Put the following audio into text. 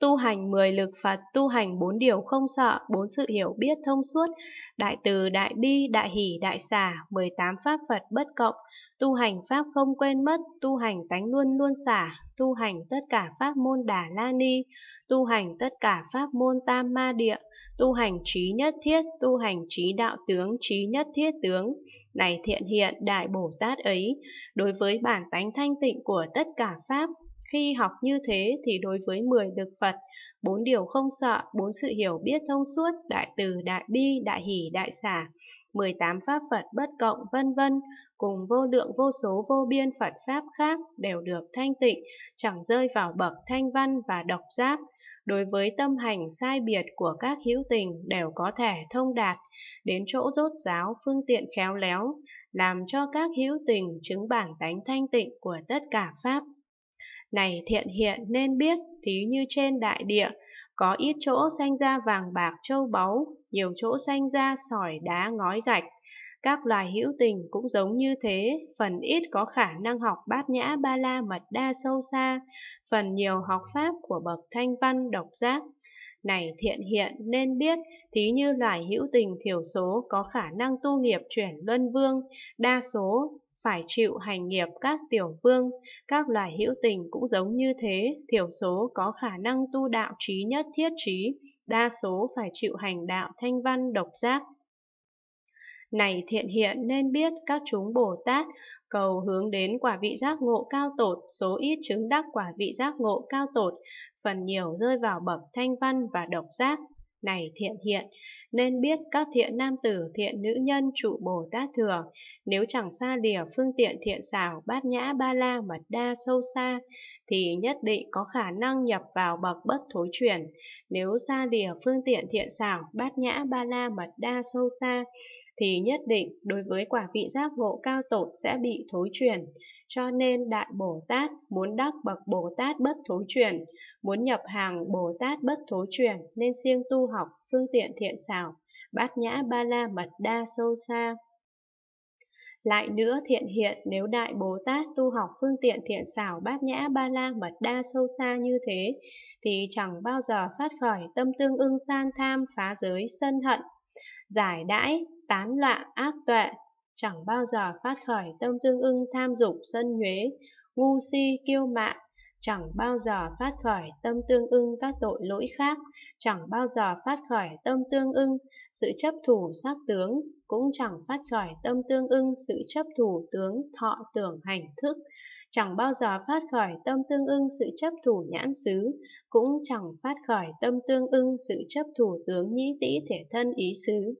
tu hành mười lực Phật, tu hành bốn điều không sợ, bốn sự hiểu biết thông suốt, đại từ, đại bi, đại hỷ, đại xả, 18 pháp Phật bất cộng, tu hành pháp không quên mất, tu hành tánh luôn luôn xả, tu hành tất cả pháp môn Đà La Ni, tu hành tất cả pháp môn Tam Ma Địa, tu hành trí nhất thiết, tu hành trí đạo tướng, trí nhất thiết tướng, này thiện hiện đại Bồ Tát ấy, đối với bản tánh thanh tịnh của tất cả pháp khi học như thế thì đối với 10 được Phật, bốn điều không sợ, bốn sự hiểu biết thông suốt, đại từ, đại bi, đại hỷ, đại xả, 18 pháp Phật bất cộng vân vân, cùng vô lượng vô số vô biên Phật pháp khác đều được thanh tịnh, chẳng rơi vào bậc thanh văn và độc giác. Đối với tâm hành sai biệt của các hữu tình đều có thể thông đạt, đến chỗ rốt giáo phương tiện khéo léo, làm cho các hữu tình chứng bản tánh thanh tịnh của tất cả pháp này thiện hiện nên biết thí như trên đại địa có ít chỗ sanh ra vàng bạc châu báu nhiều chỗ sanh ra sỏi đá ngói gạch các loài hữu tình cũng giống như thế phần ít có khả năng học bát nhã ba la mật đa sâu xa phần nhiều học pháp của bậc thanh văn độc giác này thiện hiện nên biết thí như loài hữu tình thiểu số có khả năng tu nghiệp chuyển luân vương đa số phải chịu hành nghiệp các tiểu vương, các loài hữu tình cũng giống như thế, thiểu số có khả năng tu đạo trí nhất thiết trí, đa số phải chịu hành đạo thanh văn độc giác. Này thiện hiện nên biết các chúng Bồ Tát cầu hướng đến quả vị giác ngộ cao tột, số ít chứng đắc quả vị giác ngộ cao tột, phần nhiều rơi vào bậc thanh văn và độc giác này thiện hiện, nên biết các thiện nam tử thiện nữ nhân trụ Bồ Tát thừa, nếu chẳng xa lìa phương tiện thiện xảo bát nhã ba la mật đa sâu xa, thì nhất định có khả năng nhập vào bậc bất thối chuyển. Nếu xa lìa phương tiện thiện xảo bát nhã ba la mật đa sâu xa, thì nhất định đối với quả vị giác ngộ cao tột sẽ bị thối chuyển. Cho nên Đại Bồ Tát muốn đắc bậc Bồ Tát bất thối chuyển, muốn nhập hàng Bồ Tát bất thối chuyển nên siêng tu học phương tiện thiện xảo, bát nhã ba la mật đa sâu xa. Lại nữa thiện hiện nếu Đại Bồ Tát tu học phương tiện thiện xảo bát nhã ba la mật đa sâu xa như thế, thì chẳng bao giờ phát khởi tâm tương ưng san tham phá giới sân hận giải đãi tán loạn ác tuệ chẳng bao giờ phát khởi tâm tương ưng tham dục sân nhuế ngu si kiêu mạn chẳng bao giờ phát khởi tâm tương ưng các tội lỗi khác, chẳng bao giờ phát khởi tâm tương ưng sự chấp thủ sắc tướng, cũng chẳng phát khởi tâm tương ưng sự chấp thủ tướng thọ tưởng hành thức, chẳng bao giờ phát khởi tâm tương ưng sự chấp thủ nhãn xứ, cũng chẳng phát khởi tâm tương ưng sự chấp thủ tướng nhĩ tĩ thể thân ý xứ.